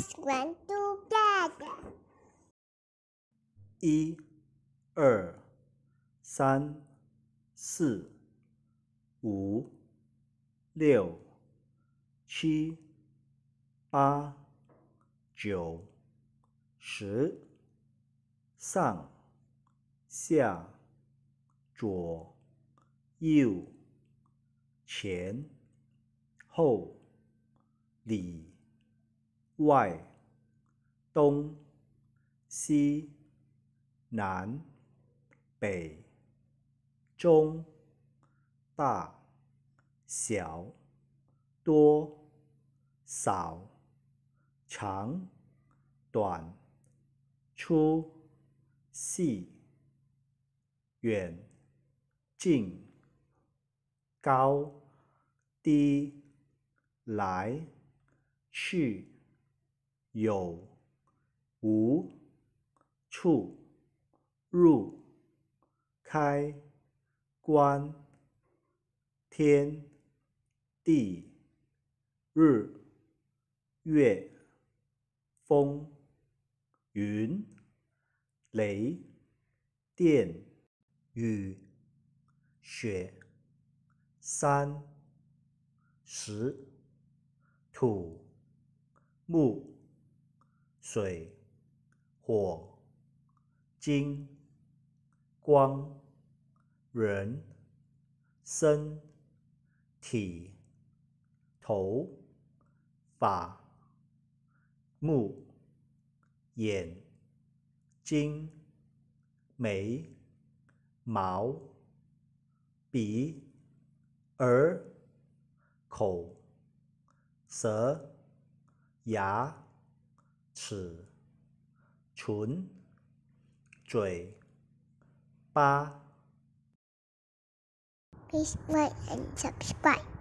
珠嘟嘎！一、二、三、四、五、六、七、八、九、十，上、下、左、右、前、后、里。外、东、西、南、北、中、大、小、多、少、长、短、粗、细、远、近、高、低、来、去。有无处入开关，天地日月风云雷电雨雪山石土木。水、火、金、光、人、身体、头、发、目、眼睛、眉、毛、鼻、耳、口、舌、牙。齿、唇、嘴、巴。Please like and subscribe.